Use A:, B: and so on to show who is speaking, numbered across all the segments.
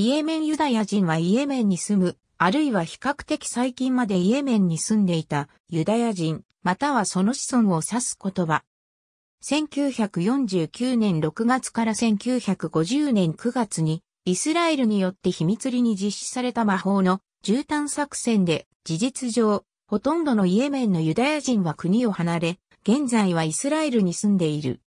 A: イエメンユダヤ人はイエメンに住む、あるいは比較的最近までイエメンに住んでいたユダヤ人、またはその子孫を指す言葉。1949年6月から1950年9月に、イスラエルによって秘密裏に実施された魔法の絨毯作戦で、事実上、ほとんどのイエメンのユダヤ人は国を離れ、現在はイスラエルに住んでいる。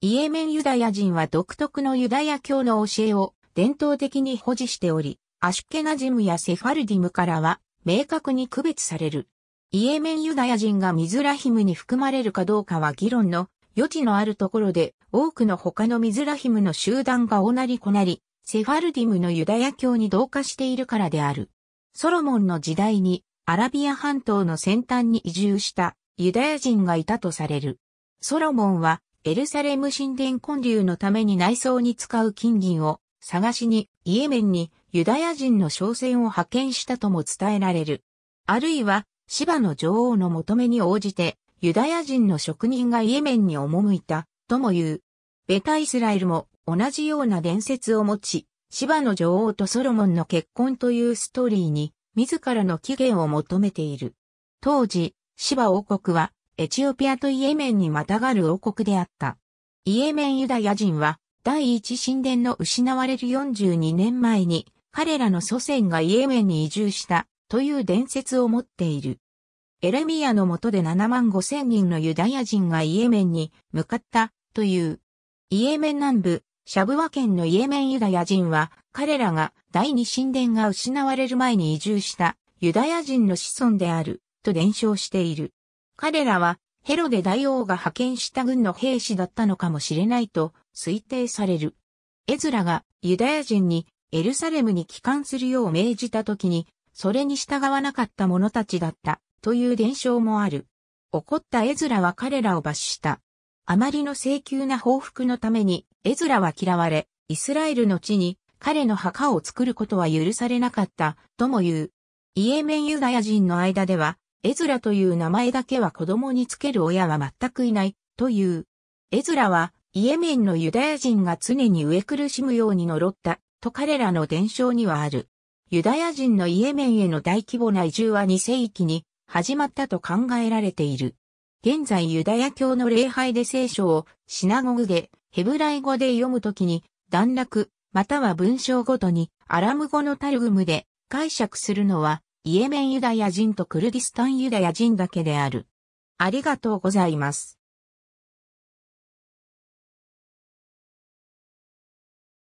A: イエメンユダヤ人は独特のユダヤ教の教えを伝統的に保持しており、アシュケナジムやセファルディムからは明確に区別される。イエメンユダヤ人がミズラヒムに含まれるかどうかは議論の余地のあるところで、多くの他のミズラヒムの集団がおなりこなり、セファルディムのユダヤ教に同化しているからである。ソロモンの時代にアラビア半島の先端に移住したユダヤ人がいたとされる。ソロモンはエルサレム神殿建立のために内装に使う金銀を探しにイエメンにユダヤ人の商船を派遣したとも伝えられる。あるいは、芝の女王の求めに応じて、ユダヤ人の職人がイエメンに赴いた、とも言う。ベタイスラエルも同じような伝説を持ち、芝の女王とソロモンの結婚というストーリーに、自らの起源を求めている。当時、芝王国は、エチオピアとイエメンにまたがる王国であった。イエメンユダヤ人は、第一神殿の失われる42年前に、彼らの祖先がイエメンに移住したという伝説を持っている。エレミアの下で7万5千人のユダヤ人がイエメンに向かったという。イエメン南部、シャブワ県のイエメンユダヤ人は、彼らが第二神殿が失われる前に移住したユダヤ人の子孫であると伝承している。彼らはヘロデ大王が派遣した軍の兵士だったのかもしれないと推定される。エズラがユダヤ人にエルサレムに帰還するよう命じた時に、それに従わなかった者たちだったという伝承もある。怒ったエズラは彼らを罰した。あまりの請求な報復のために、エズラは嫌われ、イスラエルの地に彼の墓を作ることは許されなかったとも言う。イエメンユダヤ人の間では、エズラという名前だけは子供につける親は全くいないという。エズラはイエメンのユダヤ人が常に飢え苦しむように呪った、と彼らの伝承にはある。ユダヤ人のイエメンへの大規模な移住は2世紀に始まったと考えられている。現在ユダヤ教の礼拝で聖書をシナゴグでヘブライ語で読むときに段落または文章ごとにアラム語のタルグムで解釈するのはイエメンユダヤ人とクルディスタンユダヤ人だけである。ありがとうございます。